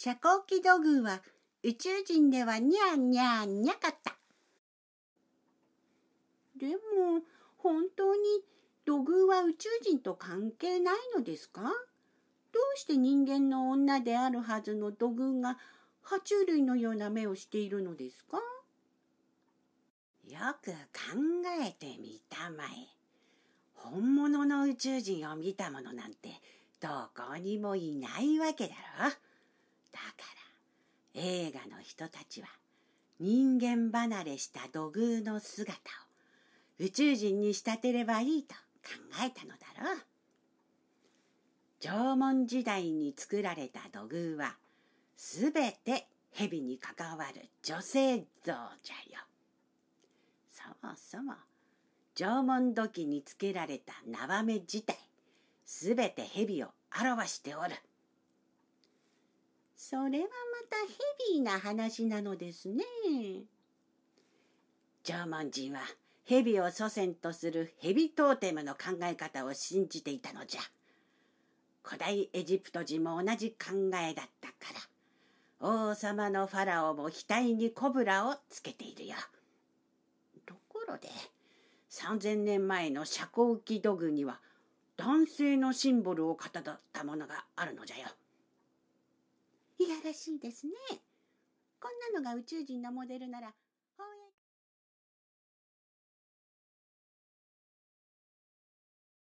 遮光器土偶は宇宙人ではニャーニャーニャかった。でも本当に土偶は宇宙人と関係ないのですかどうして人間の女であるはずの土偶が爬虫類のような目をしているのですかよく考えてみたまえ。本物の宇宙人を見たものなんてどこにもいないわけだろ。映画の人たちは人間離れした土偶の姿を宇宙人に仕立てればいいと考えたのだろう。縄文時代に作られた土偶はすべて蛇に関わる女性像じゃよ。そもそも縄文土器につけられた縄目自体すべて蛇を表しておる。それはまたヘビーな話なのですね。縄文人は蛇を祖先とする蛇トーテムの考え方を信じていたのじゃ。古代エジプト人も同じ考えだったから、王様のファラオも額にコブラをつけているよ。ところで、3000年前の遮光器土偶には男性のシンボルをかたどったものがあるのじゃよ。いやらしいですね。こんなのが宇宙人のモデルなら